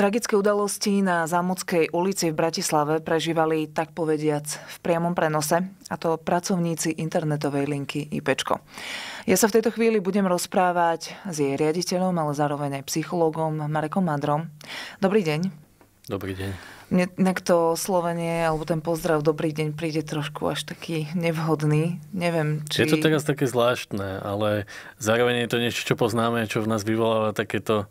Tragické udalosti na Zámodskej ulici v Bratislave prežívali, tak povediac, v priamom prenose, a to pracovníci internetovej linky IPčko. Ja sa v tejto chvíli budem rozprávať s jej riaditeľom, ale zároveň aj psychológom Marekom Madrom. Dobrý deň. Dobrý deň. Mne inak to slovenie, alebo ten pozdrav dobrý deň príde trošku až taký nevhodný. Neviem, či... Je to teraz také zvláštne, ale zároveň je to niečo, čo poznáme, čo v nás vyvoláva takéto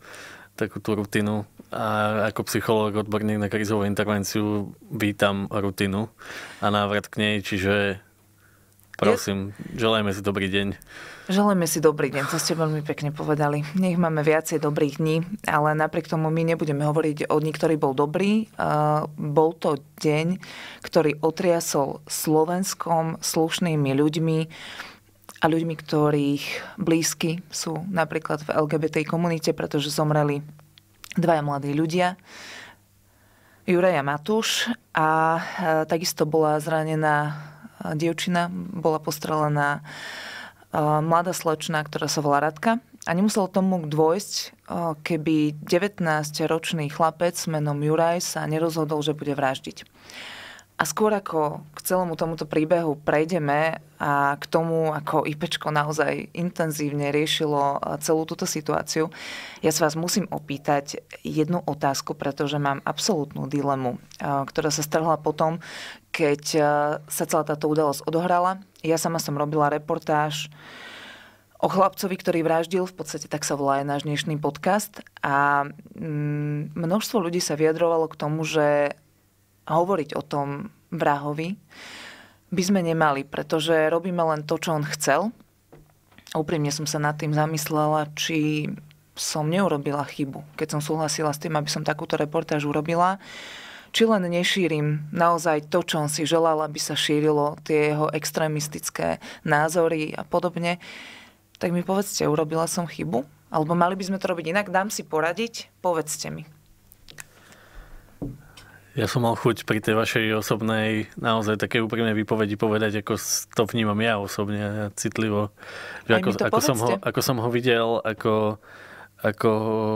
takú tú rutinu a ako psychológ odborník na krizovú intervenciu vítam rutinu a návrat k nej, čiže prosím, Je... želajme si dobrý deň. Želajme si dobrý deň, to ste veľmi pekne povedali. Nech máme viacej dobrých dní, ale napriek tomu my nebudeme hovoriť o dní, ktorý bol dobrý. Bol to deň, ktorý otriasol Slovenskom slušnými ľuďmi a ľuďmi, ktorých blízky sú napríklad v LGBT komunite, pretože zomreli dvaja mladí ľudia, a Matúš a e, takisto bola zranená e, dievčina, bola postrelená e, mladá slečna, ktorá sa volá Radka. A nemuselo tomu dôjsť, keby 19-ročný chlapec menom Juraj sa nerozhodol, že bude vraždiť. A skôr ako k celému tomuto príbehu prejdeme a k tomu, ako IPčko naozaj intenzívne riešilo eh, celú túto situáciu, ja sa vás musím opýtať jednu otázku, pretože mám absolútnu dilemu, eh, ktorá sa strhla potom, keď eh, sa celá táto udalosť odohrala. Ja sama som robila reportáž o chlapcovi, ktorý vraždil, v podstate tak sa volá aj náš dnešný podcast. A mm, množstvo ľudí sa vyjadrovalo k tomu, že a hovoriť o tom vrahovi by sme nemali, pretože robíme len to, čo on chcel. Úprimne som sa nad tým zamyslela, či som neurobila chybu, keď som súhlasila s tým, aby som takúto reportáž urobila. Či len nešírim naozaj to, čo on si želal, aby sa šírilo, tie jeho extrémistické názory a podobne. Tak mi povedzte, urobila som chybu? Alebo mali by sme to robiť inak? Dám si poradiť? Povedzte mi. Ja som mal chuť pri tej vašej osobnej, naozaj také úprimnej výpovedi povedať, ako to vnímam ja osobne, citlivo. Že ako, ako, som ho, ako som ho videl, ako, ako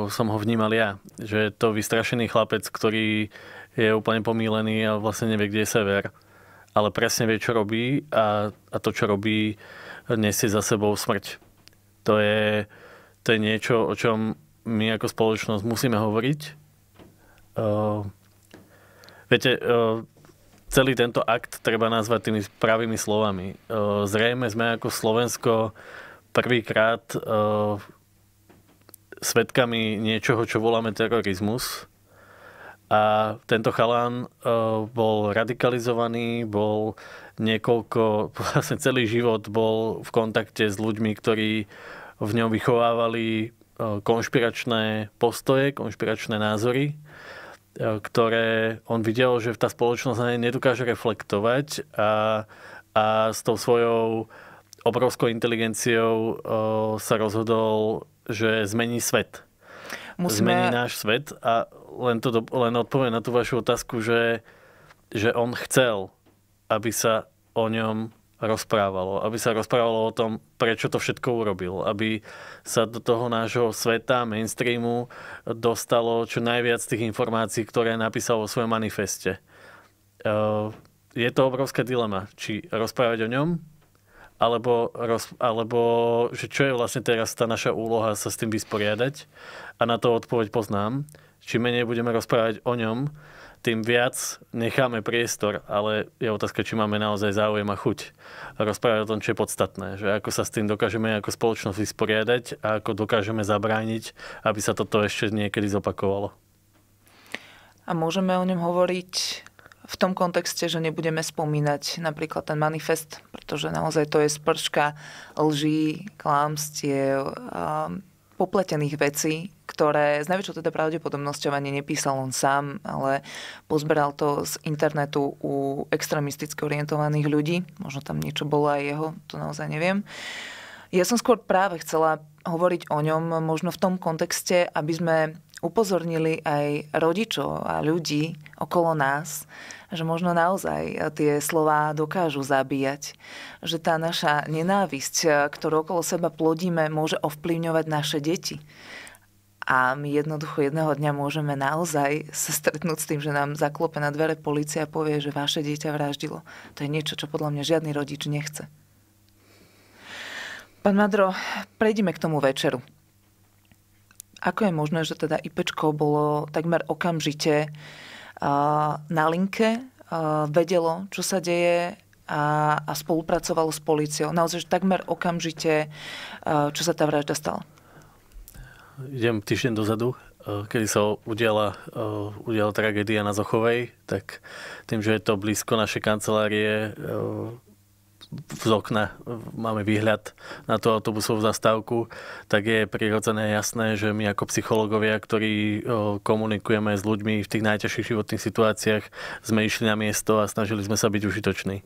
som ho vnímal ja. Že to vystrašený chlapec, ktorý je úplne pomílený a vlastne nevie, kde je sever. Ale presne vie, čo robí a, a to, čo robí, nesie za sebou smrť. To je, to je niečo, o čom my ako spoločnosť musíme hovoriť. Uh, Viete, e, celý tento akt treba nazvať tými pravými slovami. E, zrejme sme ako Slovensko prvýkrát e, svetkami niečoho, čo voláme terorizmus. A tento chalán bol radikalizovaný, bol niekoľko, vlastne celý život bol v kontakte s ľuďmi, ktorí v ňom vychovávali konšpiračné postoje, konšpiračné názory E, ktoré on videl, že tá spoločnosť na ne nedokáže reflektovať a, a s tou svojou obrovskou inteligenciou e, sa rozhodol, že zmení svet. Musíme... Zmení náš svet a len, to, len odpoviem na tú vašu otázku, že, že on chcel, aby sa o ňom rozprávalo. Aby sa rozprávalo o tom, prečo to všetko urobil. Aby sa do toho nášho sveta, mainstreamu dostalo čo najviac tých informácií, ktoré napísal vo svojom manifeste. Eh, je to obrovská dilema, či rozprávať o ňom, alebo, roz, alebo že čo je vlastne teraz tá naša úloha sa s tým vysporiadať. A na to odpoveď poznám. Čím menej budeme rozprávať o ňom, tým viac necháme priestor, ale je otázka, či máme naozaj záujem a chuť rozprávať o tom, čo je podstatné, že ako sa s tým dokážeme ako spoločnosť vysporiadať a ako dokážeme zabrániť, aby sa toto ešte niekedy zopakovalo. A môžeme o ňom hovoriť v tom kontexte, že nebudeme spomínať napríklad ten manifest, pretože naozaj to je sprška lží, klámstiev, popletených vecí, ktoré s najväčšou teda pravdepodobnosťou ani nepísal on sám, ale pozberal to z internetu u extremisticky orientovaných ľudí. Možno tam niečo bolo aj jeho, to naozaj neviem. Ja som skôr práve chcela hovoriť o ňom možno v tom kontexte, aby sme upozornili aj rodičov a ľudí okolo nás, že možno naozaj tie slova dokážu zabíjať. Že tá naša nenávisť, ktorú okolo seba plodíme, môže ovplyvňovať naše deti. A my jednoducho jedného dňa môžeme naozaj sa stretnúť s tým, že nám zaklope na dvere policia a povie, že vaše dieťa vraždilo. To je niečo, čo podľa mňa žiadny rodič nechce. Pán Madro, prejdime k tomu večeru. Ako je možné, že teda IPčko bolo takmer okamžite na linke, vedelo, čo sa deje a, a spolupracovalo s policiou. Naozaj, že takmer okamžite, čo sa tá vražda stala idem týždeň dozadu, eh, kedy sa udiala, eh, udiala tragédia na Zochovej, tak tým, že je to blízko naše kancelárie, eh, z okna máme výhľad na tú autobusovú zastávku, tak je prirodzené jasné, že my ako psychológovia, ktorí komunikujeme s ľuďmi v tých najťažších životných situáciách, sme išli na miesto a snažili sme sa byť užitoční.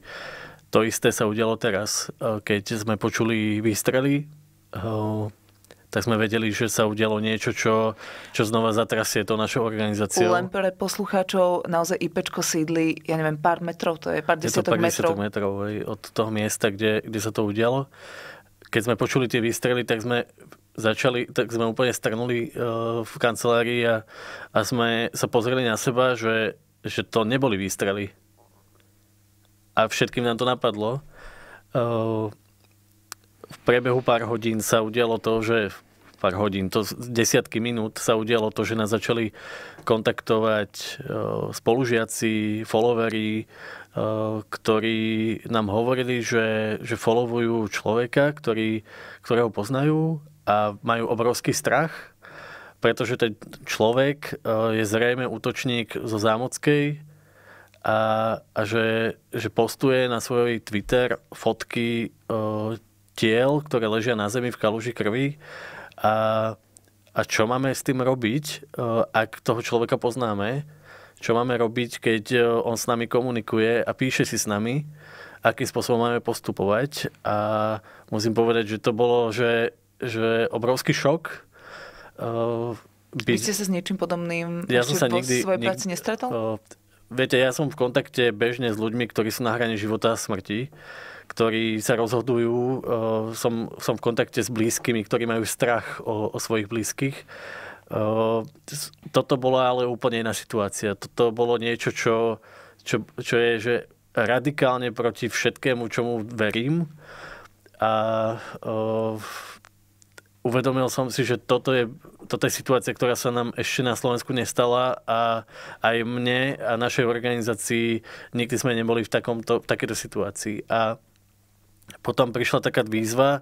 To isté sa udialo teraz, keď sme počuli výstrely, tak sme vedeli, že sa udialo niečo, čo, čo znova zatrasie to našou organizáciou. Len pre poslucháčov naozaj IPčko sídli, ja neviem, pár metrov, to je pár desiatok metrov. Je to pár desiatok metrov aj, od toho miesta, kde, kde sa to udialo. Keď sme počuli tie výstrely, tak sme začali, tak sme úplne strnuli e, v kancelárii a, a sme sa pozreli na seba, že, že to neboli výstrely. A všetkým nám to napadlo. E, v priebehu pár hodín sa udialo to, že pár hodín, to desiatky minút sa udialo to, že nás začali kontaktovať e, spolužiaci, followeri, e, ktorí nám hovorili, že, že followujú človeka, ktorý, ktorého poznajú a majú obrovský strach, pretože ten človek e, je zrejme útočník zo Zámockej a, a že, že postuje na svoj Twitter fotky tiel, ktoré ležia na zemi v kaluži krvi a, a čo máme s tým robiť, eh, ak toho človeka poznáme, čo máme robiť, keď eh, on s nami komunikuje a píše si s nami, akým spôsobom máme postupovať a musím povedať, že to bolo, že, že obrovský šok. Eh, byť... Vy ste sa s niečím podobným ja som sa nikdy, svojej nikdy, práci nestretol? Viete, ja som v kontakte bežne s ľuďmi, ktorí sú na hrane života a smrti, ktorí sa rozhodujú, e, som, som v kontakte s blízkymi, ktorí majú strach o, o svojich blízkych. E, toto bola ale úplne iná situácia. Toto bolo niečo, čo, čo, čo je že radikálne proti všetkému, čomu verím. A uh, uvedomil som si, že toto je toto je situácia, ktorá sa nám ešte na Slovensku nestala a aj mne a našej organizácii nikdy sme neboli v, takomto, v takéto situácii. A potom prišla taká výzva, e,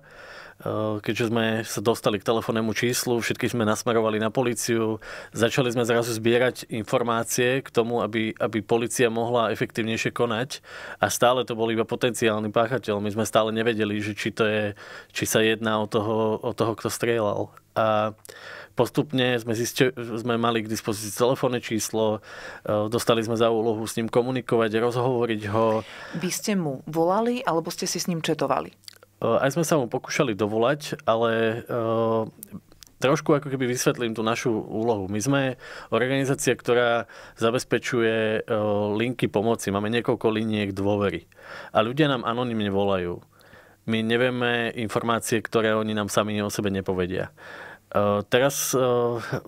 keďže sme sa dostali k telefónnemu číslu, všetky sme nasmerovali na policiu, začali sme zrazu zbierať informácie k tomu, aby, aby policia mohla efektívnejšie konať a stále to bol iba potenciálny páchateľ. My sme stále nevedeli, že či, to je, či sa jedná o toho, o toho kto strieľal. A Postupne sme, zistili, sme mali k dispozícii telefónne číslo, e, dostali sme za úlohu s ním komunikovať, rozhovoriť ho. Vy ste mu volali alebo ste si s ním četovali? E, aj sme sa mu pokúšali dovolať, ale e, trošku ako keby vysvetlím tú našu úlohu. My sme organizácia, ktorá zabezpečuje linky pomoci. Máme niekoľko liniek dôvery. A ľudia nám anonymne volajú. My nevieme informácie, ktoré oni nám sami o sebe nepovedia. Eh, teraz eh,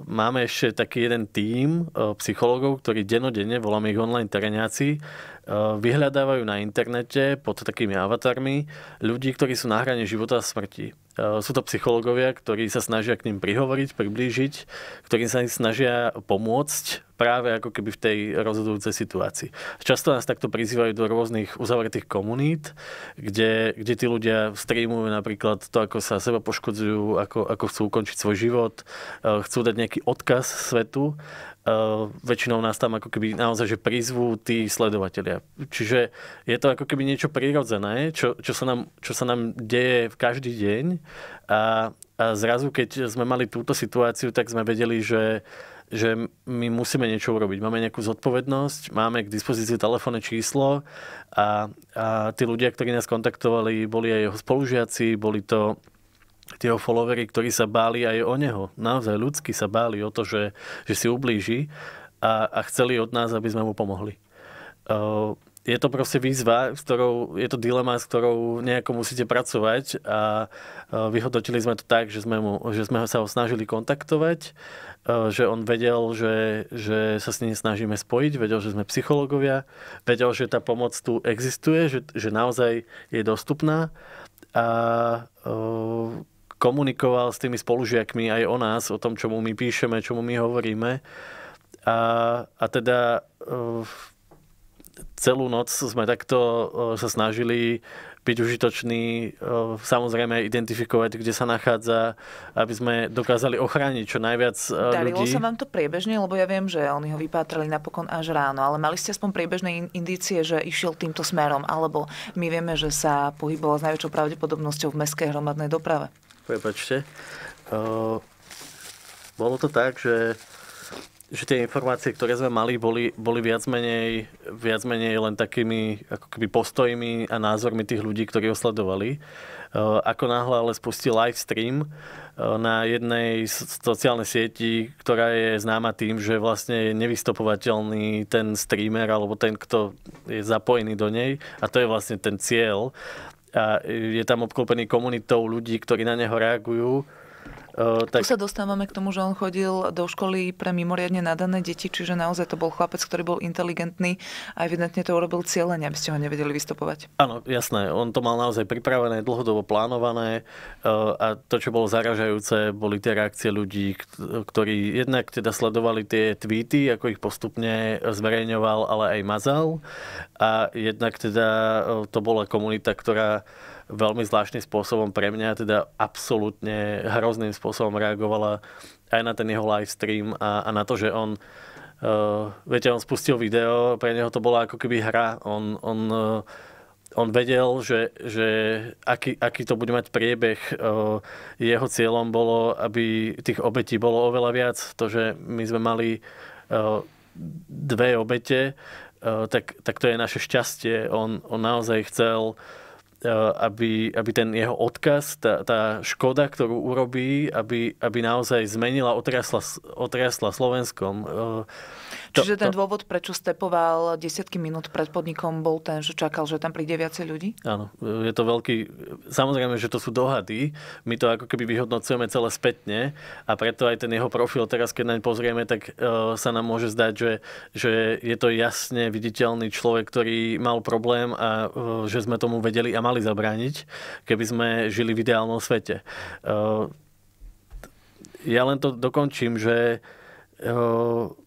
máme ešte taký jeden tím eh, psychologov, ktorí denodenne, voláme ich online tereňáci, vyhľadávajú na internete pod takými avatarmi ľudí, ktorí sú na hrane života a smrti. Sú to psychológovia, ktorí sa snažia k ním prihovoriť, priblížiť, ktorí sa snažia pomôcť práve ako keby v tej rozhodujúcej situácii. Často nás takto prizývajú do rôznych uzavretých komunít, kde, kde tí ľudia streamujú napríklad to, ako sa seba poškodzujú, ako, ako chcú ukončiť svoj život, e, chcú dať nejaký odkaz svetu. E, väčšinou nás tam ako keby naozaj že prizvú tí sledovatelia. Čiže je to ako keby niečo prirodzené, čo, čo, sa, nám, čo sa nám deje v každý deň a, a zrazu, keď sme mali túto situáciu, tak sme vedeli, že že my musíme niečo urobiť. Máme nejakú zodpovednosť, máme k dispozícii telefónne číslo a, a tí ľudia, ktorí nás kontaktovali, boli aj jeho spolužiaci, boli to tie followery, ktorí sa báli aj o neho. Naozaj ľudsky sa báli o to, že, že si ublíži a, a chceli od nás, aby sme mu pomohli. Uh, je to proste výzva, s ktorou, je to dilema, s ktorou nejako musíte pracovať a e, vyhodnotili sme to tak, že sme, mu, že sme sa ho snažili kontaktovať, e, že on vedel, že, že sa s ním snažíme spojiť, vedel, že sme psychológovia, vedel, že tá pomoc tu existuje, že, že naozaj je dostupná a e, komunikoval s tými spolužiakmi aj o nás, o tom, čomu my píšeme, čomu my hovoríme. A, a teda celú noc sme takto e, sa snažili byť užitoční, e, samozrejme identifikovať, kde sa nachádza, aby sme dokázali ochrániť čo najviac Darilo e, ľudí. Darilo sa vám to priebežne, lebo ja viem, že oni ho vypátrali napokon až ráno, ale mali ste aspoň priebežné indície, že išiel týmto smerom, alebo my vieme, že sa pohyboval s najväčšou pravdepodobnosťou v mestskej hromadnej doprave. Prepačte. Uh, bolo to tak, že že tie informácie, ktoré sme mali, boli, boli viac, menej, viac menej len takými ako keby postojmi a názormi tých ľudí, ktorí ho sledovali. Uh, ako náhle ale spustil live stream uh, na jednej sociálnej sieti, ktorá je známa tým, že vlastne je nevystopovateľný ten streamer alebo ten, kto je zapojený do nej a to je vlastne ten cieľ. A je tam obklopený komunitou ľudí, ktorí na neho reagujú tak... Tu sa dostávame k tomu, že on chodil do školy pre mimoriadne nadané deti, čiže naozaj to bol chlapec, ktorý bol inteligentný a evidentne to urobil cieľene, aby ste ho nevedeli vystupovať. Áno, jasné. On to mal naozaj pripravené, dlhodobo plánované a to, čo bolo zaražajúce, boli tie reakcie ľudí, ktorí jednak teda sledovali tie tweety, ako ich postupne zverejňoval, ale aj mazal. A jednak teda to bola komunita, ktorá veľmi zvláštnym spôsobom pre mňa, teda absolútne hrozným spôsobom reagovala aj na ten jeho live stream a, a na to, že on Uh, viete, on spustil video, pre neho to bola ako keby hra. On, on, uh, on vedel, že, že aký, aký to bude mať priebeh. Uh, jeho cieľom bolo, aby tých obetí bolo oveľa viac. To, že my sme mali uh, dve obete, uh, tak, tak to je naše šťastie. On, on naozaj chcel uh, aby, aby ten jeho odkaz, tá, tá škoda, ktorú urobí, aby, aby naozaj zmenila, otriasla, otriasla Slovenskom. E, to, Čiže ten to... dôvod, prečo stepoval desiatky minút pred podnikom, bol ten, že čakal, že tam príde viacej ľudí? Áno, je to veľký... Samozrejme, že to sú dohady. My to ako keby vyhodnocujeme celé spätne a preto aj ten jeho profil teraz, keď naň pozrieme, tak e, sa nám môže zdať, že, že je to jasne viditeľný človek, ktorý mal problém a e, že sme tomu vedeli a mali mali zabrániť, keby sme žili v ideálnom svete. Eh, ja len to dokončím, že eh,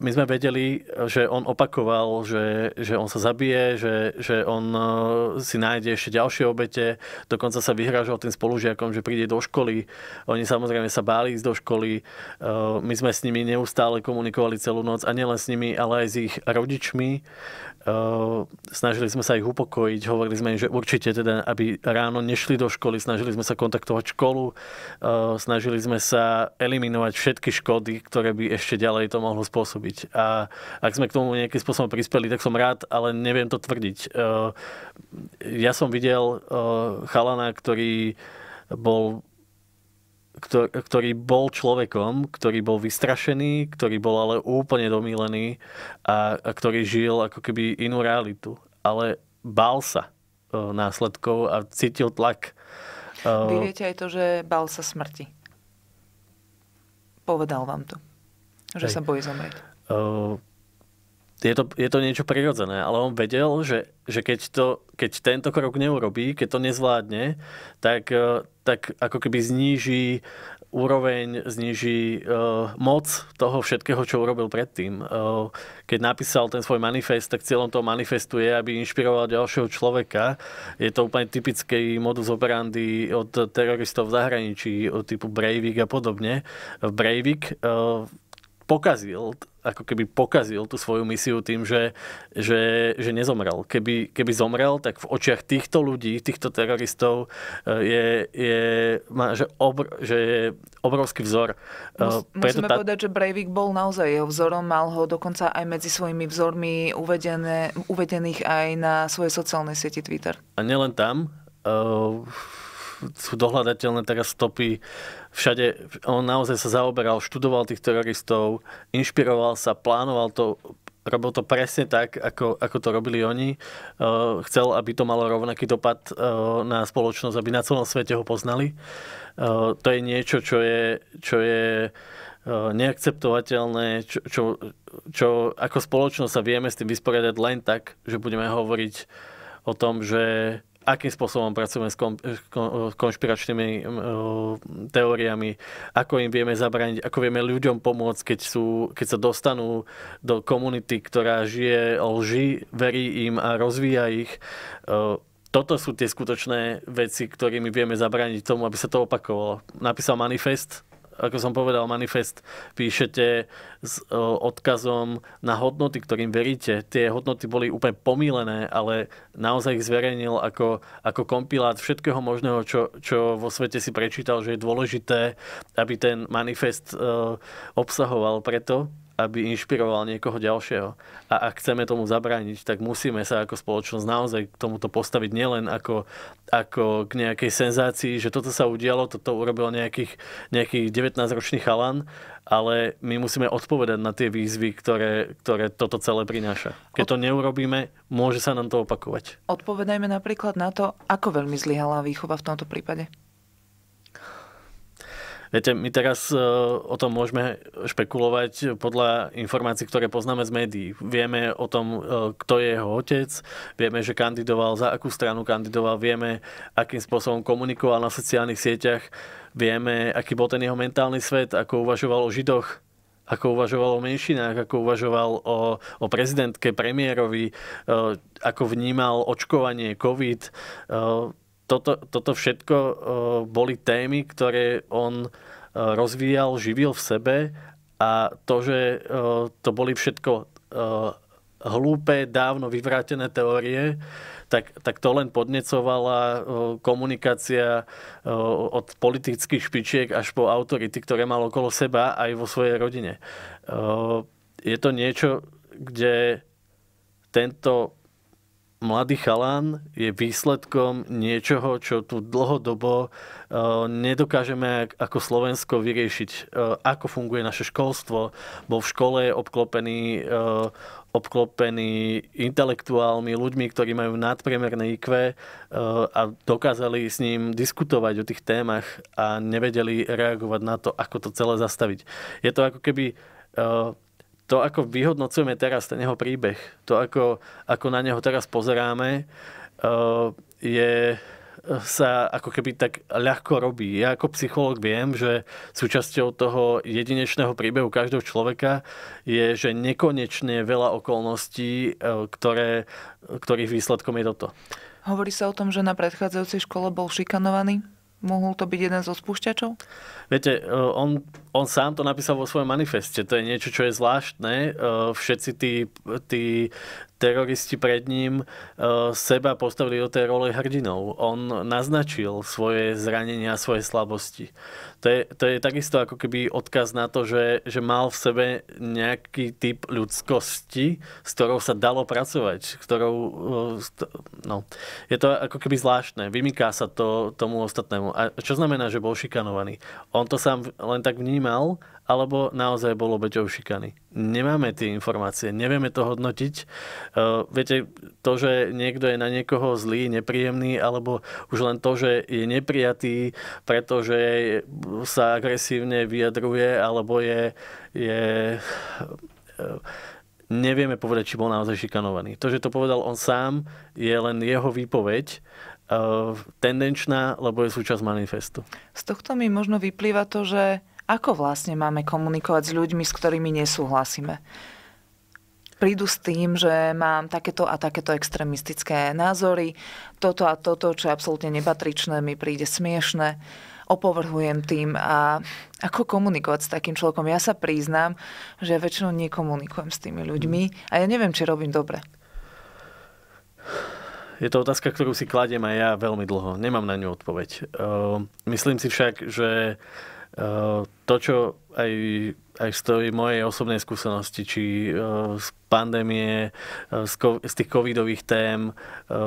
my sme vedeli, že on opakoval, že, že on sa zabije, že, že on eh, si nájde ešte ďalšie obete, dokonca sa vyhražal tým spolužiakom, že príde do školy. Oni samozrejme sa báli ísť do školy. My sme s nimi neustále komunikovali celú noc a nielen s nimi, ale aj s ich rodičmi. Ehm, snažili sme sa ich upokojiť, hovorili sme im, že určite teda, aby ráno nešli do školy, snažili sme sa kontaktovať školu, ehm, snažili sme sa eliminovať všetky škody, ktoré by ešte ďalej to mohlo spôsobiť. A ak sme k tomu nejakým spôsobom prispeli, tak som rád, ale neviem to tvrdiť. Ehm, ja som videl chalana, ktorý bol ktorý bol človekom, ktorý bol vystrašený, ktorý bol ale úplne domílený a, a ktorý žil ako keby inú realitu. Ale bál sa e, následkov a cítil tlak. E, Vy viete aj to, že bál sa smrti. Povedal vám to, že Hej. sa bojí zomrieť. E, je to, je to niečo prirodzené, ale on vedel, že, že keď, to, keď tento krok neurobí, keď to nezvládne, tak, e, tak ako keby zníži úroveň, zníži uh, moc toho všetkého, čo urobil predtým. Uh, keď napísal ten svoj manifest, tak cieľom toho manifestu je, aby inšpiroval ďalšieho človeka. Je to úplne typický modus operandi od teroristov v zahraničí, od typu Breivik a podobne. Breivik uh, pokazil ako keby pokazil tú svoju misiu tým, že, že, že nezomrel. Keby, keby zomrel, tak v očiach týchto ľudí, týchto teroristov eh, je, je, má, že, obr, že je obrovský vzor. Eh, Mus, Preto musíme tá... povedať, že Breivik bol naozaj jeho vzorom, mal ho dokonca aj medzi svojimi vzormi uvedené, uvedených aj na svojej sociálnej sieti Twitter. A nielen tam, uh, sú dohľadateľné teraz stopy uh, všade, on naozaj sa zaoberal, študoval tých teroristov, inšpiroval sa, plánoval to, robil to presne tak, ako, ako to robili oni. E, chcel, aby to malo rovnaký dopad e, na spoločnosť, aby na celom svete ho poznali. E, to je niečo, čo je, čo je neakceptovateľné, čo, čo, čo ako spoločnosť sa vieme s tým vysporiadať len tak, že budeme hovoriť o tom, že akým spôsobom pracujeme s eh, eh, konšpiračnými eh, teóriami, ako im vieme zabrániť, ako vieme ľuďom pomôcť, keď, sú, keď sa dostanú do komunity, ktorá žije lži, verí im a rozvíja ich. Toto sú tie skutočné veci, ktorými vieme zabrániť tomu, aby sa to opakovalo. Napísal manifest, ako som povedal, manifest píšete s e, odkazom na hodnoty, ktorým veríte. Tie hodnoty boli úplne pomílené, ale naozaj ich zverejnil ako, ako kompilát všetkého možného, čo, čo vo svete si prečítal, že je dôležité, aby ten manifest e, obsahoval. Preto aby inšpiroval niekoho ďalšieho. A ak chceme tomu zabrániť, tak musíme sa ako spoločnosť naozaj k tomuto postaviť nielen ako, ako k nejakej senzácii, že toto sa udialo, toto urobil nejakých, nejaký 19-ročný chalan, ale my musíme odpovedať na tie výzvy, ktoré, ktoré toto celé prináša. Keď to neurobíme, môže sa nám to opakovať. Odpovedajme napríklad na to, ako veľmi zlyhala výchova v tomto prípade. Viete, my teraz e, o tom môžeme špekulovať podľa informácií, ktoré poznáme z médií. Vieme o tom, e, kto je jeho otec, vieme, že kandidoval, za akú stranu kandidoval, vieme, akým spôsobom komunikoval na sociálnych sieťach, vieme, aký bol ten jeho mentálny svet, ako uvažoval o Židoch, ako uvažoval o menšinách, ako uvažoval o, o prezidentke, premiérovi, e, ako vnímal očkovanie, COVID toto, toto všetko e, boli témy, ktoré on e, rozvíjal, živil v sebe a to, že e, to boli všetko hlúpe, dávno vyvrátené teórie, tak, tak to len podnecovala komunikácia od politických špičiek až po autority, ktoré mal okolo seba aj vo svojej rodine. Je to niečo, kde tento mladý chalán je výsledkom niečoho, čo tu dlhodobo e, nedokážeme ako Slovensko vyriešiť. E, ako funguje naše školstvo, bo v škole je obklopený e, obklopený intelektuálmi, ľuďmi, ktorí majú nadpriemerné IQ a dokázali s ním diskutovať o tých témach a nevedeli reagovať na to, ako to celé zastaviť. Je to ako keby to, ako vyhodnocujeme teraz ten jeho príbeh, to, ako, ako na neho teraz pozeráme, eh, je eh, sa ako keby tak ľahko robí. Ja ako psychológ viem, že súčasťou toho jedinečného príbehu každého človeka je, že nekonečne veľa okolností, eh, ktoré, ktorých výsledkom je toto. Hovorí sa o tom, že na predchádzajúcej škole bol šikanovaný? Mohol to byť jeden zo spúšťačov? Viete, e, on, on sám to napísal vo svojom manifeste. To je niečo, čo je zvláštne. E, všetci tí, tí teroristi pred ním eh, seba postavili do tej role hrdinov. On naznačil svoje zranenia, svoje slabosti. To je, to je takisto ako keby odkaz na to, že, že mal v sebe nejaký typ ľudskosti, s ktorou sa dalo pracovať. Ktorou, eh, no, je to ako keby zvláštne. Vymyká sa to tomu ostatnému. A čo znamená, že bol šikanovaný? On to sám len tak vnímal alebo naozaj bol obeťou šikany. Nemáme tie informácie, nevieme to hodnotiť. E, viete, to, že niekto je na niekoho zlý, nepríjemný, alebo už len to, že je neprijatý, pretože sa agresívne vyjadruje, alebo je, je e, nevieme povedať, či bol naozaj šikanovaný. To, že to povedal on sám, je len jeho výpoveď, e, tendenčná, lebo je súčasť manifestu. Z tohto mi možno vyplýva to, že ako vlastne máme komunikovať s ľuďmi, s ktorými nesúhlasíme? prídu s tým, že mám takéto a takéto extrémistické názory, toto a toto, čo je absolútne nepatričné, mi príde smiešne, opovrhujem tým a ako komunikovať s takým človekom. Ja sa priznám, že ja väčšinou nekomunikujem s tými ľuďmi a ja neviem, či robím dobre. Je to otázka, ktorú si kladiem aj ja veľmi dlho. Nemám na ňu odpoveď. Ehm, myslím si však, že Eh, to, čo aj, aj stojí mojej osobnej skúsenosti, či eh, z pandémie, eh, z, ko- z tých covidových tém,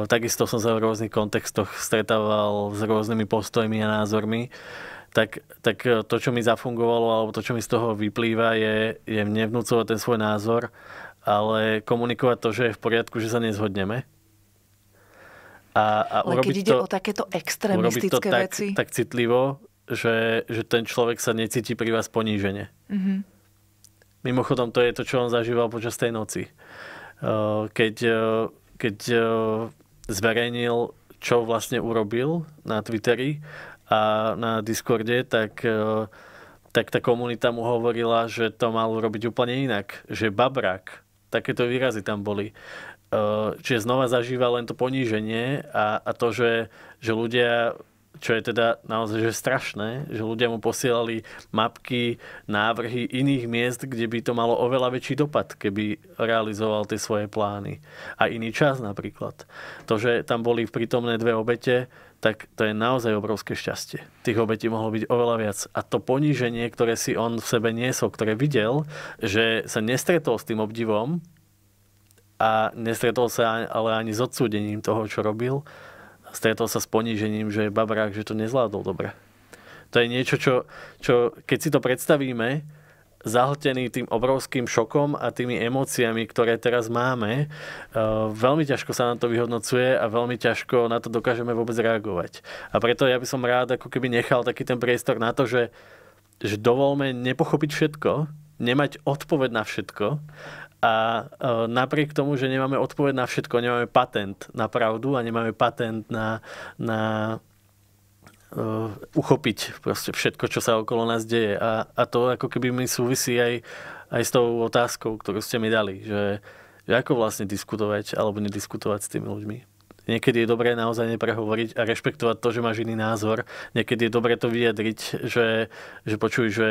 takisto som sa v rôznych kontextoch stretával s rôznymi postojmi a názormi, tak, tak to, čo mi zafungovalo, alebo to, čo mi z toho vyplýva, je, je nevnúcovať ten svoj názor, ale komunikovať to, že je v poriadku, že sa nezhodneme. A, a Ale keď ide to, o takéto extrémistické to tak, veci... tak citlivo, že, že ten človek sa necíti pri vás ponížene. Mm-hmm. Mimochodom, to je to, čo on zažíval počas tej noci. Uh, keď, uh, keď uh, zverejnil, čo vlastne urobil na Twitteri a na Discorde, tak, tak tá komunita mu hovorila, že to mal urobiť úplne inak. Že babrak, takéto výrazy tam boli. Čiže znova zažíva len to poníženie a, a to, že, že ľudia čo je teda naozaj že strašné, že ľudia mu posielali mapky, návrhy iných miest, kde by to malo oveľa väčší dopad, keby realizoval tie svoje plány. A iný čas napríklad. To, že tam boli prítomné dve obete, tak to je naozaj obrovské šťastie. Tých obetí mohlo byť oveľa viac. A to poníženie, ktoré si on v sebe niesol, ktoré videl, že sa nestretol s tým obdivom a nestretol sa ale ani s odsúdením toho, čo robil, stretol sa s ponížením, že babrák, že to nezvládol dobre. To je niečo, čo, čo keď si to predstavíme, zahltený tým obrovským šokom a tými emóciami, ktoré teraz máme, eh, veľmi ťažko sa na to vyhodnocuje a veľmi ťažko na to dokážeme vôbec reagovať. A preto ja by som rád ako keby nechal taký ten priestor na to, že, že dovolme nepochopiť všetko, nemať odpoveď na všetko a e, napriek tomu, že nemáme odpoveď na všetko, nemáme patent na pravdu a nemáme patent na, na e, uchopiť proste všetko, čo sa okolo nás deje. A, a to ako keby mi súvisí aj, aj s tou otázkou, ktorú ste mi dali, že, že ako vlastne diskutovať alebo nediskutovať s tými ľuďmi niekedy je dobré naozaj neprehovoriť a rešpektovať to, že máš iný názor. Niekedy je dobré to vyjadriť, že, že počuj, že,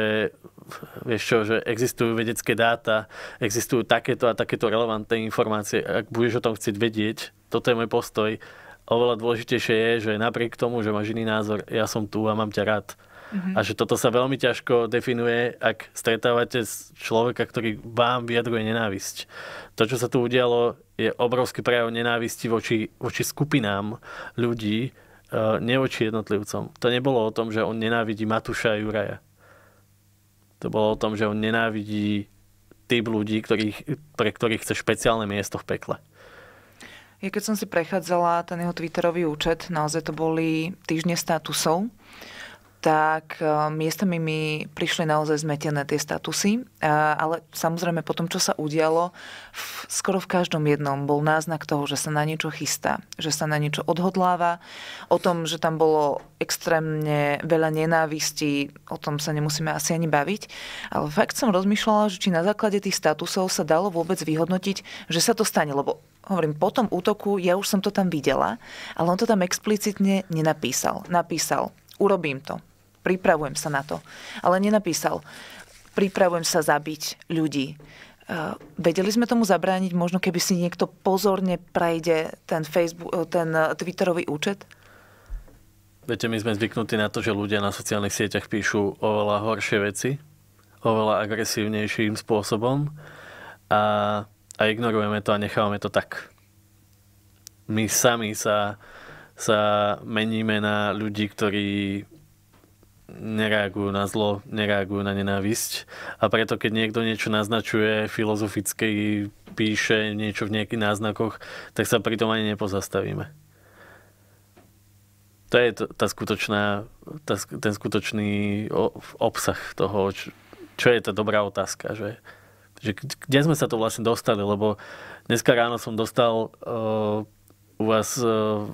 vieš čo, že existujú vedecké dáta, existujú takéto a takéto relevantné informácie. Ak budeš o tom chcieť vedieť, toto je môj postoj. Oveľa dôležitejšie je, že napriek tomu, že máš iný názor, ja som tu a mám ťa rád. Mm-hmm. A že toto sa veľmi ťažko definuje, ak stretávate človeka, ktorý vám vyjadruje nenávisť. To, čo sa tu udialo, je obrovský prejav nenávisti voči, voči skupinám ľudí, e, voči jednotlivcom. To nebolo o tom, že on nenávidí Matúša a Juraja. To bolo o tom, že on nenávidí typ ľudí, ktorých, pre ktorých chce špeciálne miesto v pekle. Ja keď som si prechádzala ten jeho Twitterový účet, naozaj to boli týždne statusov tak e, miestami mi prišli naozaj zmetené tie statusy, e, ale samozrejme po tom, čo sa udialo, v, skoro v každom jednom bol náznak toho, že sa na niečo chystá, že sa na niečo odhodláva, o tom, že tam bolo extrémne veľa nenávistí, o tom sa nemusíme asi ani baviť, ale fakt som rozmýšľala, že či na základe tých statusov sa dalo vôbec vyhodnotiť, že sa to stane, lebo hovorím, po tom útoku ja už som to tam videla, ale on to tam explicitne nenapísal. Napísal, urobím to, pripravujem sa na to. Ale nenapísal, pripravujem sa zabiť ľudí. E, vedeli sme tomu zabrániť, možno keby si niekto pozorne prejde ten, Facebook, e, ten e, Twitterový účet? Viete, my sme zvyknutí na to, že ľudia na sociálnych sieťach píšu oveľa horšie veci, oveľa agresívnejším spôsobom a, a ignorujeme to a nechávame to tak. My sami sa, sa meníme na ľudí, ktorí nereagujú na zlo, nereagujú na nenávisť. A preto, keď niekto niečo naznačuje filozoficky, píše niečo v nejakých náznakoch, tak sa pri tom ani nepozastavíme. To je tá skutočná, tá, ten skutočný obsah toho, čo, čo je tá dobrá otázka. Že, že kde sme sa to vlastne dostali? Lebo dneska ráno som dostal uh, u vás uh,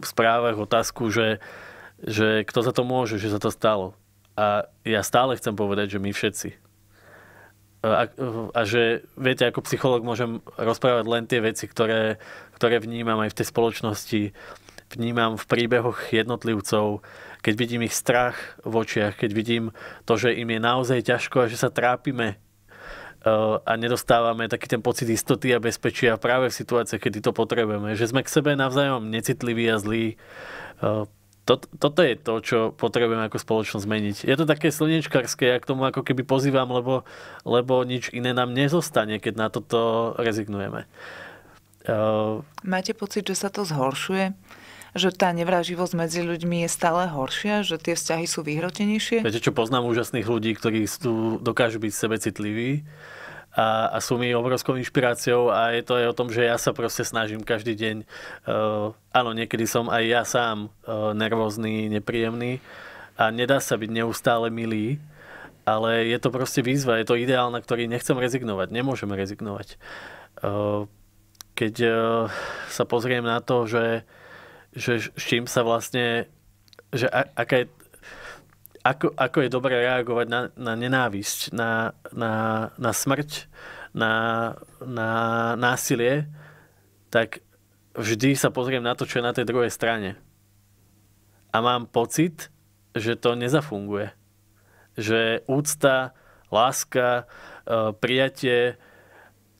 v správach otázku, že uh, že kto za to môže, že sa to stalo. A ja stále chcem povedať, že my všetci. A, a že, viete, ako psychológ môžem rozprávať len tie veci, ktoré, ktoré vnímam aj v tej spoločnosti, vnímam v príbehoch jednotlivcov, keď vidím ich strach v očiach, keď vidím to, že im je naozaj ťažko a že sa trápime uh, a nedostávame taký ten pocit istoty a bezpečia práve v situáciách, kedy to potrebujeme. Že sme k sebe navzájom necitliví a zlí uh, to, toto je to, čo potrebujeme ako spoločnosť zmeniť. Je to také slnečkarské, ja k tomu ako keby pozývam, lebo, lebo nič iné nám nezostane, keď na toto rezignujeme. Uh... Máte pocit, že sa to zhoršuje? Že tá nevraživosť medzi ľuďmi je stále horšia? Že tie vzťahy sú vyhrotenejšie? Viete, čo poznám úžasných ľudí, ktorí sú, dokážu byť sebecitliví, citliví a, a sú mi obrovskou inšpiráciou a je to aj o tom, že ja sa proste snažím každý deň. Uh, áno, niekedy som aj ja sám uh, nervózny, nepríjemný a nedá sa byť neustále milý, ale je to proste výzva, je to ideál, na ktorý nechcem rezignovať, nemôžem rezignovať. Uh, keď uh, sa pozriem na to, že, že s čím sa vlastne že a, aká je ako, ako je dobre reagovať na, na nenávisť, na, na, na smrť, na, na násilie, tak vždy sa pozriem na to, čo je na tej druhej strane. A mám pocit, že to nezafunguje. Že úcta, láska, e, prijatie,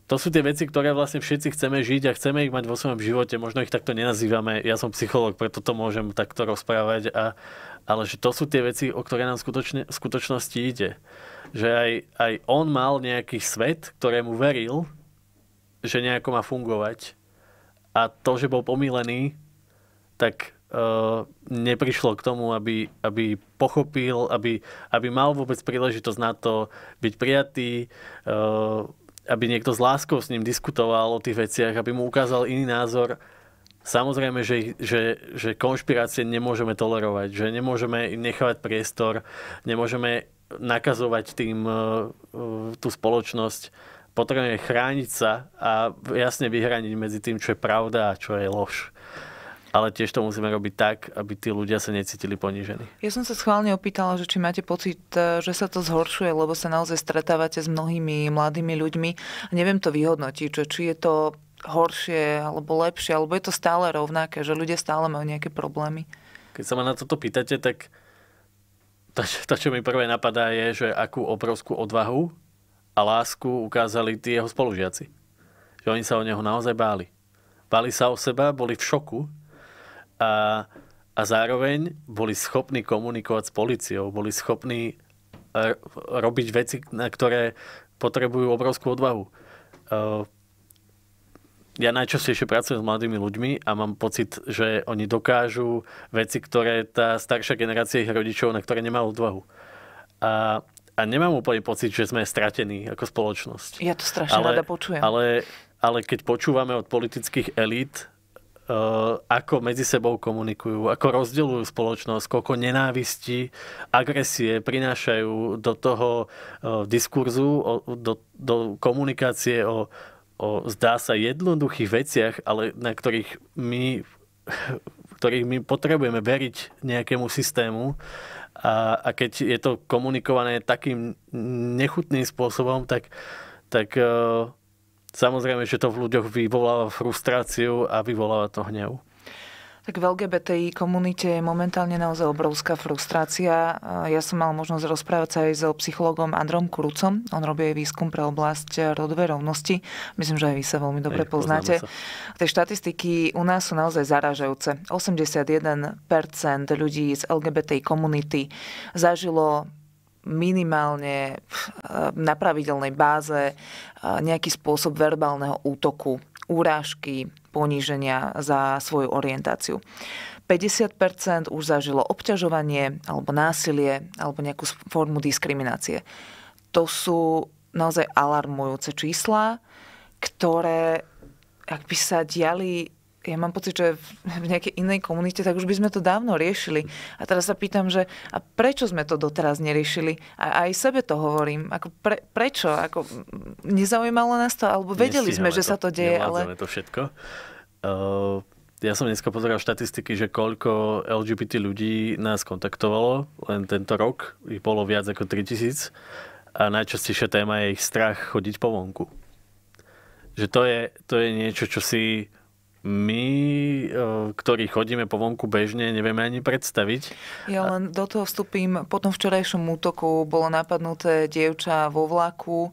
to sú tie veci, ktoré vlastne všetci chceme žiť a chceme ich mať vo svojom živote. Možno ich takto nenazývame. Ja som psychológ, preto to môžem takto rozprávať a, ale že to sú tie veci, o ktoré nám skutočne, v skutočnosti ide. Že aj, aj on mal nejaký svet, ktorému veril, že nejako má fungovať. A to, že bol pomílený, tak uh, neprišlo k tomu, aby, aby pochopil, aby, aby mal vôbec príležitosť na to byť prijatý, uh, aby niekto s láskou s ním diskutoval o tých veciach, aby mu ukázal iný názor Samozrejme, že, že, že konšpirácie nemôžeme tolerovať, že nemôžeme im nechávať priestor, nemôžeme nakazovať tým e, e, tú spoločnosť. Potrebujeme chrániť sa a jasne vyhraniť medzi tým, čo je pravda a čo je lož ale tiež to musíme robiť tak, aby tí ľudia sa necítili ponížení. Ja som sa schválne opýtala, že či máte pocit, e, že sa to zhoršuje, lebo sa naozaj stretávate s mnohými mladými ľuďmi. Neviem to vyhodnotiť, či je to horšie alebo lepšie, alebo je to stále rovnaké, že ľudia stále majú nejaké problémy. Keď sa ma na toto pýtate, tak to, to čo mi prvé napadá, je, že akú obrovskú odvahu a lásku ukázali tí jeho spolužiaci. Že oni sa o neho naozaj báli. Báli sa o seba, boli v šoku a, a zároveň boli schopní komunikovať s policiou, boli schopní robiť veci, na ktoré potrebujú obrovskú odvahu. Ehm, ja najčastejšie pracujem s mladými ľuďmi a mám pocit, že oni dokážu veci, ktoré tá staršia generácia ich rodičov, na ktoré nemá odvahu. A, a nemám úplne pocit, že sme stratení ako spoločnosť. Ja to strašne ale, rada počujem. Ale, ale keď počúvame od politických elít, Uh, ako medzi sebou komunikujú, ako rozdeľujú spoločnosť, koľko nenávisti, agresie prinášajú do toho uh, diskurzu, o, do, do komunikácie o o zdá sa jednoduchých veciach, ale na ktorých my, ktorých my potrebujeme veriť nejakému systému a, a keď je to komunikované takým nechutným spôsobom, tak, tak e, samozrejme, že to v ľuďoch vyvoláva frustráciu a vyvoláva to hnev. Tak v LGBTI komunite je momentálne naozaj obrovská frustrácia. Ja som mal možnosť rozprávať sa aj so psychologom Androm Kurucom. On robí aj výskum pre oblasť rodovej rovnosti. Myslím, že aj vy sa veľmi dobre Ej, poznáte. Tie štatistiky u nás sú naozaj zaražajúce. 81% ľudí z LGBTI komunity zažilo minimálne na pravidelnej báze nejaký spôsob verbálneho útoku úrážky, poníženia za svoju orientáciu. 50% už zažilo obťažovanie alebo násilie alebo nejakú formu diskriminácie. To sú naozaj alarmujúce čísla, ktoré ak by sa diali ja mám pocit, že v nejakej inej komunite, tak už by sme to dávno riešili. A teraz sa pýtam, že a prečo sme to doteraz neriešili? A aj sebe to hovorím. Ako pre, prečo? Ako, nezaujímalo nás to? Alebo vedeli sme, že to, sa to deje, ale... to všetko. Uh, ja som dneska pozeral štatistiky, že koľko LGBT ľudí nás kontaktovalo. Len tento rok ich bolo viac ako 3000. A najčastejšia téma je ich strach chodiť po vonku. Že to je, to je niečo, čo si my, e, ktorí chodíme po vonku bežne, nevieme ani predstaviť. Ja len do toho vstupím. Po tom včerajšom útoku bolo napadnuté dievča vo vlaku.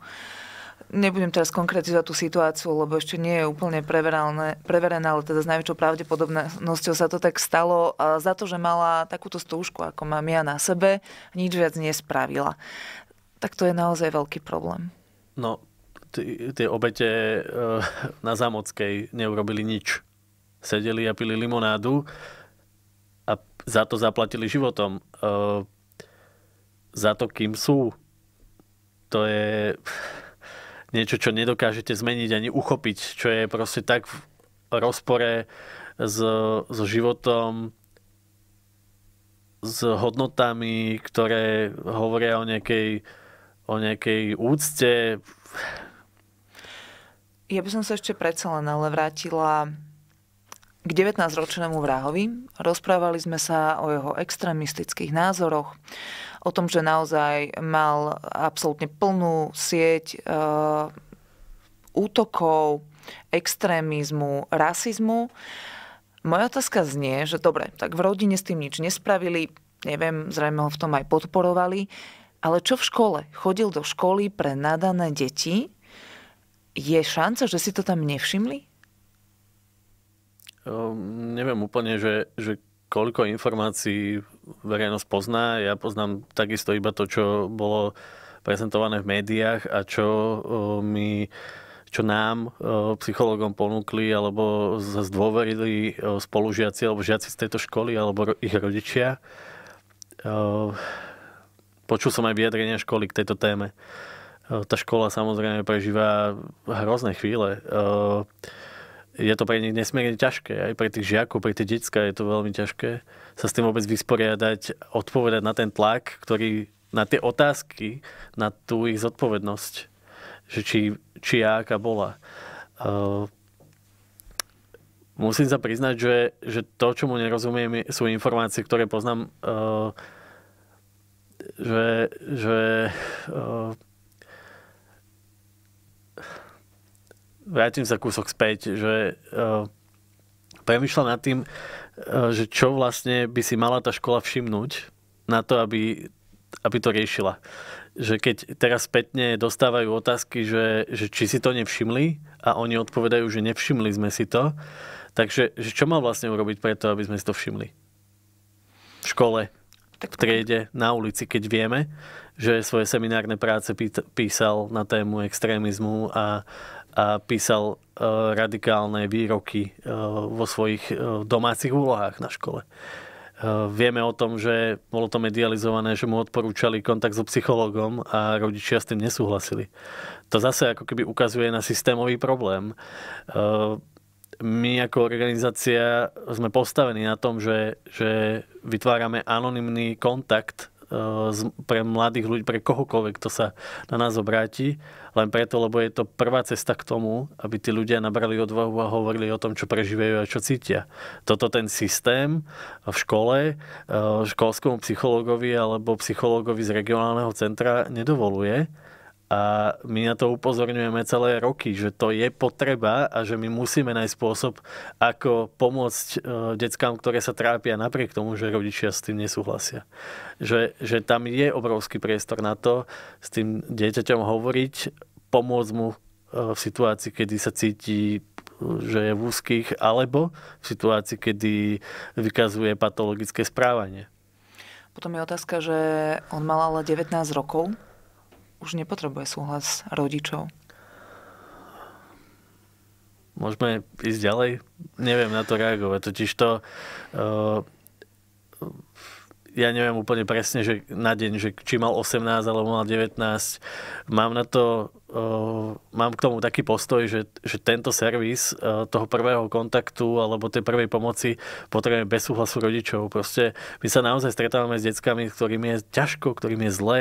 Nebudem teraz konkretizovať tú situáciu, lebo ešte nie je úplne preverené, preverená, ale teda s najväčšou pravdepodobnosťou sa to tak stalo. A za to, že mala takúto stúžku, ako mám ja na sebe, nič viac nespravila. Tak to je naozaj veľký problém. No, tie obete eh, na Zamockej neurobili nič. Sedeli a pili limonádu a za to zaplatili životom. Eh, za to, kým sú. To je niečo, čo nedokážete zmeniť ani uchopiť, čo je proste tak v rozpore s, s životom, s hodnotami, ktoré hovoria o nejakej, o nejakej úcte, ja by som sa ešte predsa len ale vrátila k 19-ročnému vrahovi. Rozprávali sme sa o jeho extrémistických názoroch, o tom, že naozaj mal absolútne plnú sieť e, útokov, extrémizmu, rasizmu. Moja otázka znie, že dobre, tak v rodine s tým nič nespravili, neviem, zrejme ho v tom aj podporovali, ale čo v škole? Chodil do školy pre nadané deti, je šanca, že si to tam nevšimli? Um, neviem úplne, že, že koľko informácií verejnosť pozná. Ja poznám takisto iba to, čo bolo prezentované v médiách a čo mi čo nám, psychológom, ponúkli alebo zdôverili spolužiaci alebo žiaci z tejto školy alebo ich rodičia. Počul som aj vyjadrenia školy k tejto téme. Eh, tá škola samozrejme prežíva hrozné chvíle. Eh, je to pre nich nesmierne ťažké, aj pre tých žiakov, pre tie detská je to veľmi ťažké sa s tým vôbec vysporiadať, odpovedať na ten tlak, ktorý, na tie otázky, na tú ich zodpovednosť, že či, či ja aká bola. Eh, musím sa priznať, že, že to, čo mu nerozumiem, sú informácie, ktoré poznám, že, že vrátim sa kúsok späť, že uh, premyšľam nad tým, uh, že čo vlastne by si mala tá škola všimnúť na to, aby, aby to riešila. Že keď teraz spätne dostávajú otázky, že, že či si to nevšimli a oni odpovedajú, že nevšimli sme si to, takže že čo má vlastne urobiť preto, aby sme si to všimli? V škole, v triede, na ulici, keď vieme, že svoje seminárne práce písal na tému extrémizmu a, a písal e, radikálne výroky e, vo svojich e, domácich úlohách na škole. Vieme o tom, že bolo to medializované, že mu odporúčali kontakt so psychologom a rodičia s tým nesúhlasili. To zase ako keby ukazuje na systémový problém. My ako organizácia sme postavení na tom, že, že vytvárame anonymný kontakt pre mladých ľudí, pre kohokoľvek, kto sa na nás obráti, len preto, lebo je to prvá cesta k tomu, aby tí ľudia nabrali odvahu a hovorili o tom, čo prežívajú a čo cítia. Toto ten systém v škole e, školskému psychologovi alebo psychológovi z regionálneho centra nedovoluje a my na to upozorňujeme celé roky, že to je potreba a že my musíme nájsť spôsob, ako pomôcť e, deckám, ktoré sa trápia napriek tomu, že rodičia s tým nesúhlasia. Že, že tam je obrovský priestor na to s tým dieťaťom hovoriť, pomôcť mu e, v situácii, kedy sa cíti že je v úzkých, alebo v situácii, kedy vykazuje patologické správanie. Potom je otázka, že on mal ale 19 rokov už nepotrebuje súhlas rodičov. Môžeme ísť ďalej? Neviem na to reagovať. Totiž to... Uh, ja neviem úplne presne, že na deň, že či mal 18 alebo mal 19. Mám na to, uh, mám k tomu taký postoj, že, že tento servis uh, toho prvého kontaktu alebo tej prvej pomoci potrebujeme bez súhlasu rodičov. Proste my sa naozaj stretávame s deckami, ktorým je ťažko, ktorým je zle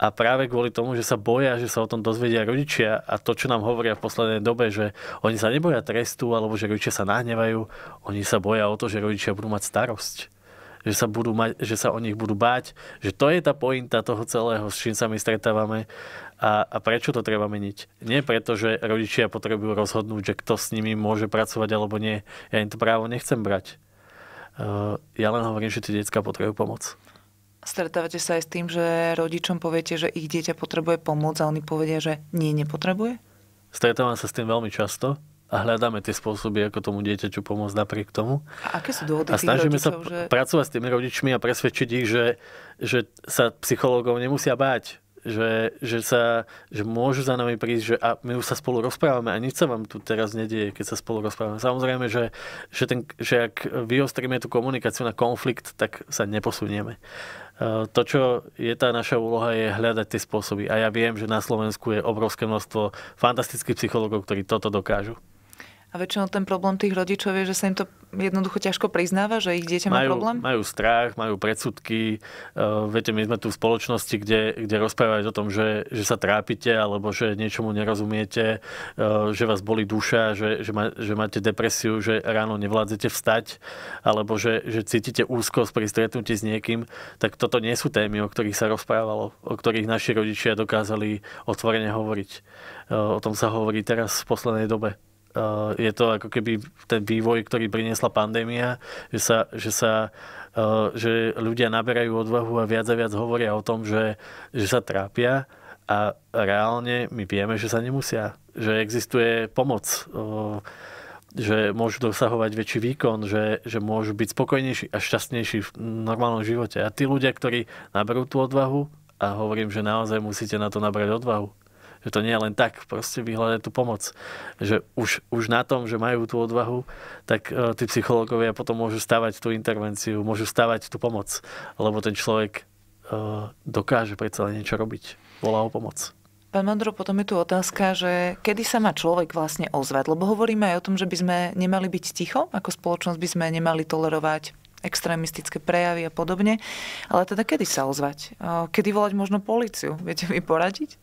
a práve kvôli tomu, že sa boja, že sa o tom dozvedia rodičia a to, čo nám hovoria v poslednej dobe, že oni sa neboja trestu alebo že rodičia sa nahnevajú, oni sa boja o to, že rodičia budú mať starosť že sa, budú mať, že sa o nich budú báť, že to je tá pointa toho celého, s čím sa my stretávame a, a prečo to treba meniť. Nie preto, že rodičia potrebujú rozhodnúť, že kto s nimi môže pracovať alebo nie. Ja im to právo nechcem brať. Ehm, ja len hovorím, že tie detská potrebujú pomoc. Stretávate sa aj s tým, že rodičom poviete, že ich dieťa potrebuje pomoc a oni povedia, že nie, nepotrebuje? Stretávam sa s tým veľmi často a hľadáme tie spôsoby, ako tomu dieťaťu pomôcť napriek tomu. A aké sú dôvody A snažíme rodičov, sa že... pracovať s tými rodičmi a presvedčiť ich, že, že sa psychológov nemusia báť, že, že, sa, že môžu za nami prísť, že a my už sa spolu rozprávame a nič sa vám tu teraz nedieje, keď sa spolu rozprávame. Samozrejme, že, že, ten, že ak vyostríme tú komunikáciu na konflikt, tak sa neposunieme. E, to, čo je tá naša úloha, je hľadať tie spôsoby. A ja viem, že na Slovensku je obrovské množstvo fantastických psychologov, ktorí toto dokážu. A väčšinou ten problém tých rodičov je, že sa im to jednoducho ťažko priznáva, že ich dieťa má problém? Majú strach, majú predsudky. Uh, viete, my sme tu v spoločnosti, kde, kde rozprávať o tom, že, že sa trápite, alebo že niečomu nerozumiete, uh, že vás boli duša, že, že, ma, že máte depresiu, že ráno nevládzete vstať, alebo že, že cítite úzkosť pri stretnutí s niekým, tak toto nie sú témy, o ktorých sa rozprávalo, o ktorých naši rodičia dokázali otvorene hovoriť. Uh, o tom sa hovorí teraz v poslednej dobe uh, je to ako keby ten vývoj, ktorý priniesla pandémia, že sa, že sa eh, že ľudia naberajú odvahu a viac a viac hovoria o tom, že, že sa trápia a reálne my vieme, že sa nemusia, že existuje pomoc. Eh, že môžu dosahovať väčší výkon, že, že môžu byť spokojnejší a šťastnejší v normálnom živote. A tí ľudia, ktorí naberú tú odvahu, a hovorím, že naozaj musíte na to nabrať odvahu, že to nie je len tak, proste vyhľadať tú pomoc. Že už, už na tom, že majú tú odvahu, tak e, tí psychológovia potom môžu stavať tú intervenciu, môžu stavať tú pomoc, lebo ten človek e, dokáže predsa niečo robiť. Volá o pomoc. Pán Mandro, potom je tu otázka, že kedy sa má človek vlastne ozvať? Lebo hovoríme aj o tom, že by sme nemali byť ticho, ako spoločnosť by sme nemali tolerovať extrémistické prejavy a podobne. Ale teda kedy sa ozvať? E, kedy volať možno políciu? Viete mi poradiť?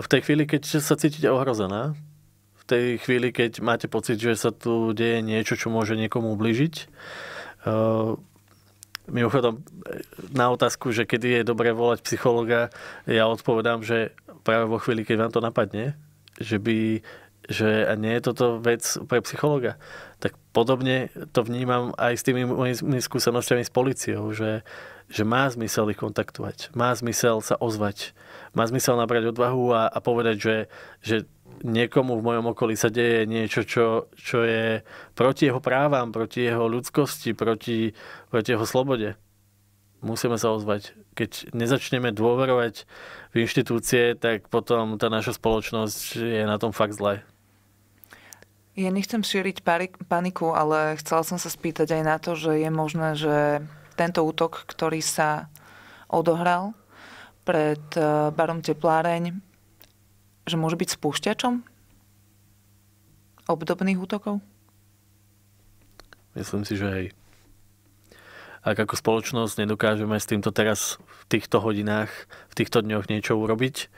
V tej chvíli, keď sa cítite ohrozená, v tej chvíli, keď máte pocit, že sa tu deje niečo, čo môže niekomu ubližiť, eh, Mimochodom, eh, na otázku, že kedy je dobré volať psychologa, ja odpovedám, že práve vo chvíli, keď vám to napadne, že by že a nie je toto vec pre psychologa. Tak podobne to vnímam aj s tými mojimi skúsenostiami s policiou, že, že má zmysel ich kontaktovať, má zmysel sa ozvať, má zmysel nabrať odvahu a, a povedať, že, že niekomu v mojom okolí sa deje niečo, čo, čo je proti jeho právam, proti jeho ľudskosti, proti, proti jeho slobode. Musíme sa ozvať. Keď nezačneme dôverovať v inštitúcie, tak potom tá naša spoločnosť je na tom fakt zle. Ja nechcem šíriť paniku, ale chcela som sa spýtať aj na to, že je možné, že tento útok, ktorý sa odohral pred e, barom Tepláreň, že môže byť spúšťačom obdobných útokov? Myslím si, že hej. Ak ako spoločnosť nedokážeme s týmto teraz v týchto hodinách, v týchto dňoch niečo urobiť,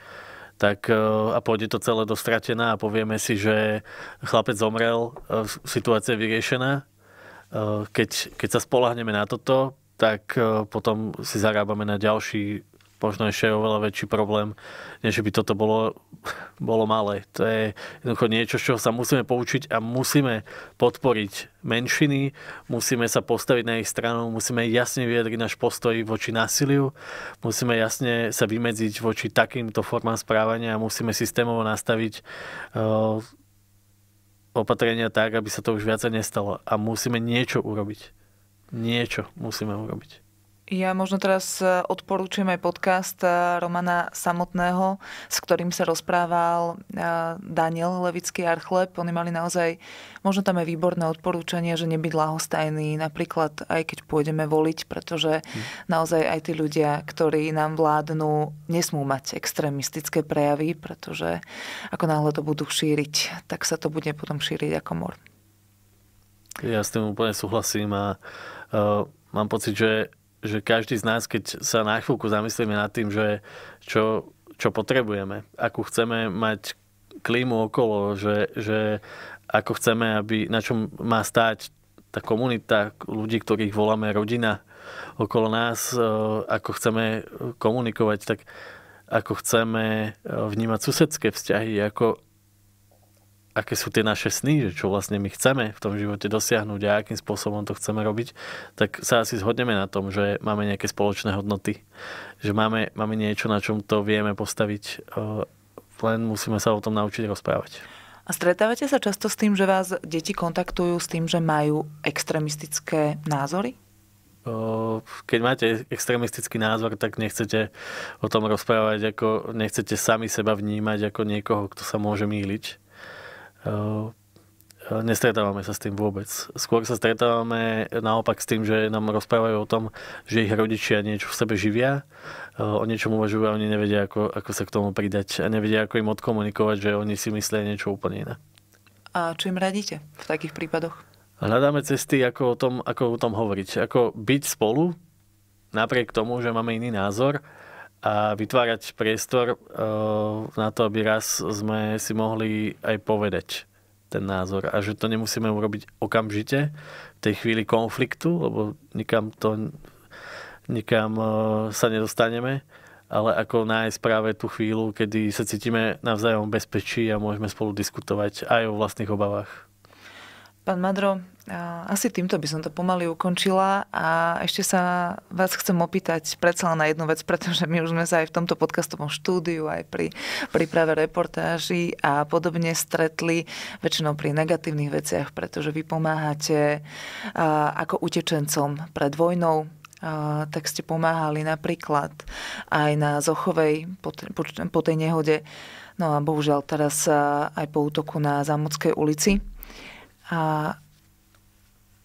tak e, a pôjde to celé dostratená a povieme si, že chlapec zomrel, e, situácia je vyriešená. E, keď, keď sa spolahneme na toto, tak potom si zarábame na ďalší možno ešte oveľa väčší problém, než by toto bolo, bolo malé. To je jednoducho niečo, z čoho sa musíme poučiť a musíme podporiť menšiny, musíme sa postaviť na ich stranu, musíme jasne vyjadriť náš postoj voči násiliu, musíme jasne sa vymedziť voči takýmto formám správania a musíme systémovo nastaviť uh, opatrenia tak, aby sa to už viacej nestalo. A musíme niečo urobiť. Niečo musíme urobiť. Ja možno teraz e, odporúčam aj podcast e, Romana Samotného, s ktorým sa rozprával e, Daniel Levický Archleb. Oni mali naozaj, možno tam je výborné odporúčanie, že nebyť lahostajný, napríklad aj keď pôjdeme voliť, pretože hm. naozaj aj tí ľudia, ktorí nám vládnu, nesmú mať extrémistické prejavy, pretože ako náhle to budú šíriť, tak sa to bude potom šíriť ako mor. Ja s tým úplne súhlasím a uh, mám pocit, že že každý z nás, keď sa na chvíľku zamyslíme nad tým, že čo, čo potrebujeme, Ako chceme mať klímu okolo, že, že ako chceme, aby, na čom má stáť tá komunita ľudí, ktorých voláme rodina okolo nás, e, ako chceme komunikovať, tak ako chceme e, vnímať susedské vzťahy, ako, aké sú tie naše sny, že čo vlastne my chceme v tom živote dosiahnuť a akým spôsobom to chceme robiť, tak sa asi zhodneme na tom, že máme nejaké spoločné hodnoty, že máme, máme niečo, na čom to vieme postaviť, e, len musíme sa o tom naučiť rozprávať. A stretávate sa často s tým, že vás deti kontaktujú s tým, že majú extrémistické názory? E, keď máte extrémistický názor, tak nechcete o tom rozprávať, ako nechcete sami seba vnímať ako niekoho, kto sa môže míliť Eh, nestretávame sa s tým vôbec. Skôr sa stretávame naopak s tým, že nám rozprávajú o tom, že ich rodičia niečo v sebe živia, eh, o niečom uvažujú a oni nevedia, ako, ako sa k tomu pridať a nevedia, ako im odkomunikovať, že oni si myslia niečo úplne iné. A čo im radíte v takých prípadoch? Hľadáme cesty, ako o tom, ako o tom hovoriť. Ako byť spolu, napriek tomu, že máme iný názor, a vytvárať priestor eh, na to, aby raz sme si mohli aj povedať ten názor a že to nemusíme urobiť okamžite v tej chvíli konfliktu, lebo nikam to nikam eh, sa nedostaneme, ale ako nájsť práve tú chvíľu, kedy sa cítime navzájom bezpečí a môžeme spolu diskutovať aj o vlastných obavách. Pán Madro, asi týmto by som to pomaly ukončila a ešte sa vás chcem opýtať predsa na jednu vec, pretože my už sme sa aj v tomto podcastovom štúdiu, aj pri príprave reportáži a podobne stretli väčšinou pri negatívnych veciach, pretože vy pomáhate ako utečencom pred vojnou, tak ste pomáhali napríklad aj na Zochovej po, tej nehode. No a bohužiaľ teraz aj po útoku na Zamockej ulici. A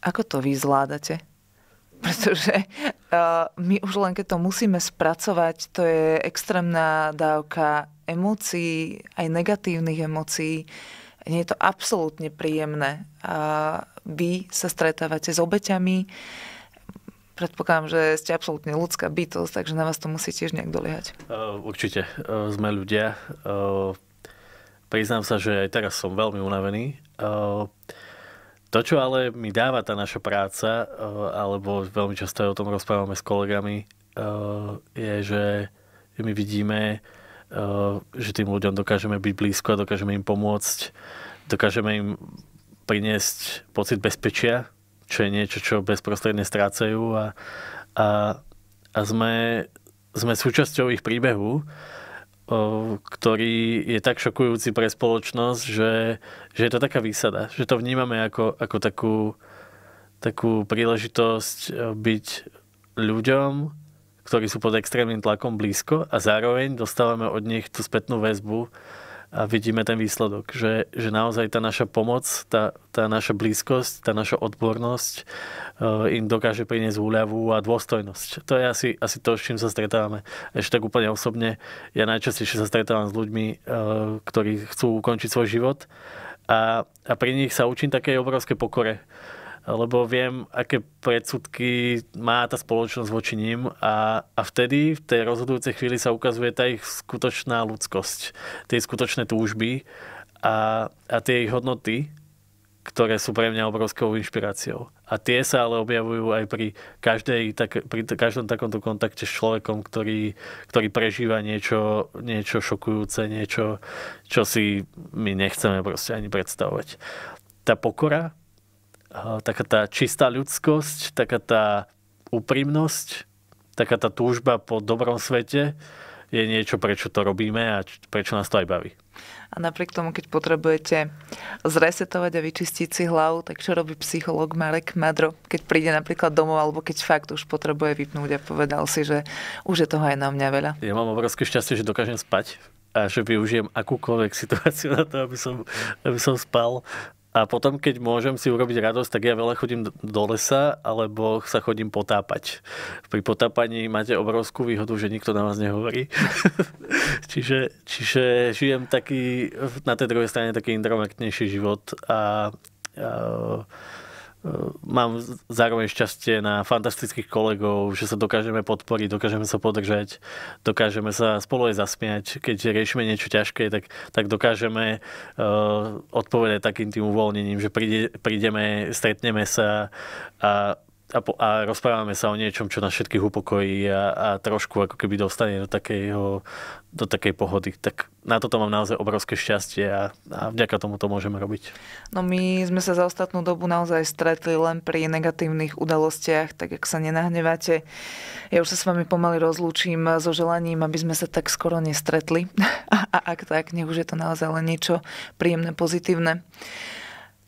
ako to vy zvládate? Pretože uh, my už len keď to musíme spracovať, to je extrémna dávka emócií, aj negatívnych emócií. Nie je to absolútne príjemné. A vy sa stretávate s obeťami. Predpokladám, že ste absolútne ľudská bytosť, takže na vás to musí tiež nejak doliehať. Uh, určite. Uh, sme ľudia. priznám sa, že aj teraz som veľmi unavený. To, čo ale mi dáva tá naša práca, eh, alebo veľmi často aj o tom rozprávame s kolegami, eh, je, že my vidíme, eh, že tým ľuďom dokážeme byť blízko a dokážeme im pomôcť, dokážeme im priniesť pocit bezpečia, čo je niečo, čo bezprostredne strácajú a, a, a sme, sme súčasťou ich príbehu ktorý je tak šokujúci pre spoločnosť, že, že je to taká výsada, že to vnímame ako, ako takú, takú príležitosť e, byť ľuďom, ktorí sú pod extrémnym tlakom blízko a zároveň dostávame od nich tú spätnú väzbu, a vidíme ten výsledok, že, že naozaj tá naša pomoc, tá, tá naša blízkosť, tá naša odbornosť uh, im dokáže priniesť úľavu a dôstojnosť. To je asi, asi to, s čím sa stretávame. Ešte tak úplne osobne, ja najčastejšie sa stretávam s ľuďmi, uh, ktorí chcú ukončiť svoj život a, a pri nich sa učím také obrovské pokore. Uh, lebo viem, aké predsudky má tá spoločnosť voči ním a, a vtedy, v tej rozhodujúcej chvíli sa ukazuje tá ich skutočná ľudskosť, tie skutočné túžby a, a tie ich hodnoty, ktoré sú pre mňa obrovskou inšpiráciou. A tie sa ale objavujú aj pri, každej, tak, pri každom takomto kontakte s človekom, ktorý, ktorý prežíva niečo, niečo šokujúce, niečo, čo si my nechceme proste ani predstavovať. Tá pokora, taká tá čistá ľudskosť, taká tá úprimnosť, taká tá túžba po dobrom svete je niečo, prečo to robíme a prečo nás to aj baví. A napriek tomu, keď potrebujete zresetovať a vyčistiť si hlavu, tak čo robí psychológ Marek Madro, keď príde napríklad domov, alebo keď fakt už potrebuje vypnúť a povedal si, že už je toho aj na mňa veľa. Ja mám obrovské šťastie, že dokážem spať a že využijem akúkoľvek situáciu na to, aby som, aby som spal a potom, keď môžem si urobiť radosť, tak ja veľa chodím do lesa, alebo sa chodím potápať. Pri potápaní máte obrovskú výhodu, že nikto na vás nehovorí. čiže, čiže žijem taký, na tej druhej strane taký introvertnejší život a, a mám zároveň šťastie na fantastických kolegov, že sa dokážeme podporiť, dokážeme sa podržať, dokážeme sa spolu aj zasmiať. Keď riešime niečo ťažké, tak, tak dokážeme uh, odpovedať takým tým uvoľnením, že príde, prídeme, stretneme sa a a, po, a rozprávame sa o niečom, čo nás všetkých upokojí a, a trošku ako keby dostane do, takejho, do takej pohody. Tak na toto mám naozaj obrovské šťastie a, a vďaka tomu to môžeme robiť. No my sme sa za ostatnú dobu naozaj stretli len pri negatívnych udalostiach, tak ak sa nenahnevate, ja už sa s vami pomaly rozlúčim so želaním, aby sme sa tak skoro nestretli. A, a ak tak, nech už je to naozaj len niečo príjemné, pozitívne.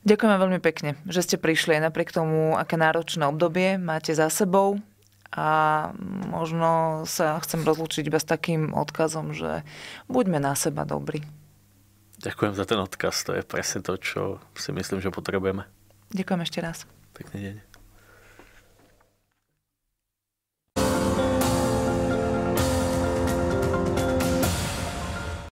Ďakujem veľmi pekne, že ste prišli aj napriek tomu, aké náročné obdobie máte za sebou a možno sa chcem rozlučiť iba s takým odkazom, že buďme na seba dobrí. Ďakujem za ten odkaz, to je presne to, čo si myslím, že potrebujeme. Ďakujem ešte raz. Pekný deň.